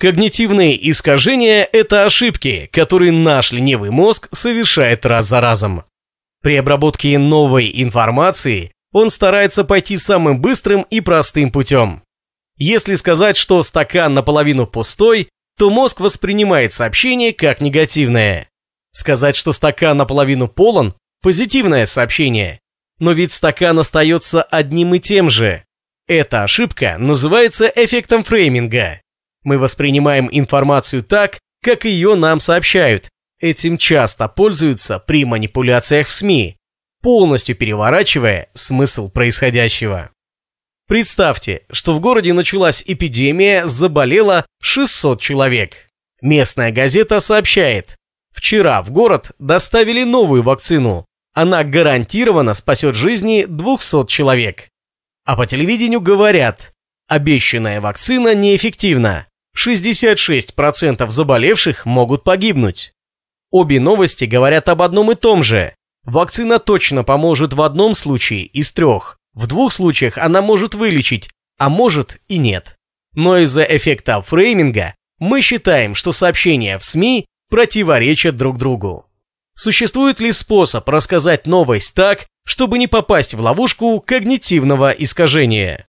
Когнитивные искажения – это ошибки, которые наш ленивый мозг совершает раз за разом. При обработке новой информации он старается пойти самым быстрым и простым путем. Если сказать, что стакан наполовину пустой, то мозг воспринимает сообщение как негативное. Сказать, что стакан наполовину полон – позитивное сообщение. Но ведь стакан остается одним и тем же. Эта ошибка называется эффектом фрейминга. Мы воспринимаем информацию так, как ее нам сообщают. Этим часто пользуются при манипуляциях в СМИ, полностью переворачивая смысл происходящего. Представьте, что в городе началась эпидемия, заболело 600 человек. Местная газета сообщает, вчера в город доставили новую вакцину, она гарантированно спасет жизни 200 человек. А по телевидению говорят, обещанная вакцина неэффективна, 66% заболевших могут погибнуть. Обе новости говорят об одном и том же. Вакцина точно поможет в одном случае из трех. В двух случаях она может вылечить, а может и нет. Но из-за эффекта фрейминга мы считаем, что сообщения в СМИ противоречат друг другу. Существует ли способ рассказать новость так, чтобы не попасть в ловушку когнитивного искажения?